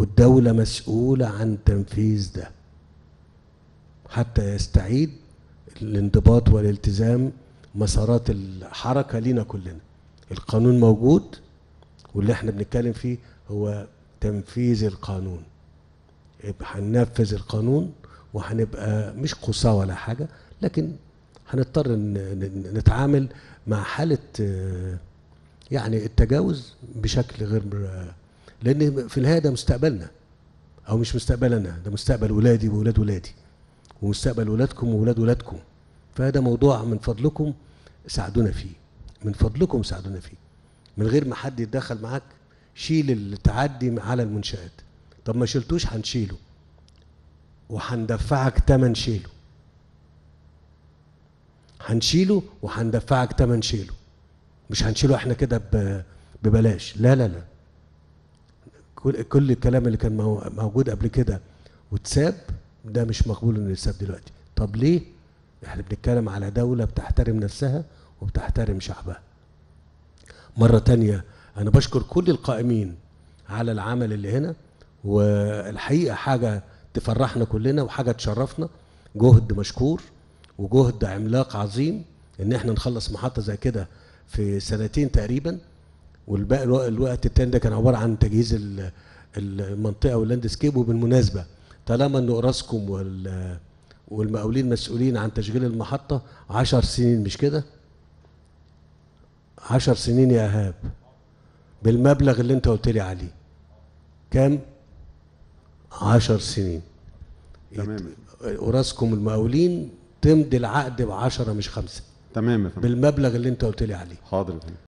والدولة مسؤولة عن تنفيذ ده حتى يستعيد الانضباط والالتزام مسارات الحركة لينا كلنا القانون موجود واللي احنا بنتكلم فيه هو تنفيذ القانون يبقى هننفذ القانون وهنبقى مش قصاه ولا حاجه لكن هنضطر نتعامل مع حاله يعني التجاوز بشكل غير لأن في النهاية ده مستقبلنا أو مش مستقبلنا ده مستقبل ولادي واولاد ولادي ومستقبل ولادكم واولاد ولادكم فهذا موضوع من فضلكم ساعدونا فيه من فضلكم ساعدونا فيه من غير ما حد يتدخل معاك شيل التعدي على المنشآت طب ما شلتوش هنشيله وهندفعك تمن شيله هنشيله وهندفعك تمن شيله مش هنشيله احنا كده ببلاش لا لا لا كل, كل الكلام اللي كان موجود قبل كده واتساب ده مش مقبول انه يتساب دلوقتي طب ليه احنا بنتكلم على دولة بتحترم نفسها وبتحترم شعبها مرة تانية انا بشكر كل القائمين على العمل اللي هنا والحقيقة حاجة تفرحنا كلنا وحاجة تشرفنا جهد مشكور وجهد عملاق عظيم ان احنا نخلص محطة زي كده في سنتين تقريبا والباقي الوقت التاني ده كان عباره عن تجهيز المنطقه واللاندسكيب وبالمناسبه طالما ان قراصكم والمقاولين مسؤولين عن تشغيل المحطه 10 سنين مش كده؟ 10 سنين يا ايهاب بالمبلغ اللي انت قلت لي عليه كام؟ 10 سنين تمام قراصكم المقاولين تمضي العقد ب 10 مش 5 تمام يا فندم بالمبلغ اللي انت قلت لي عليه حاضر يا فندم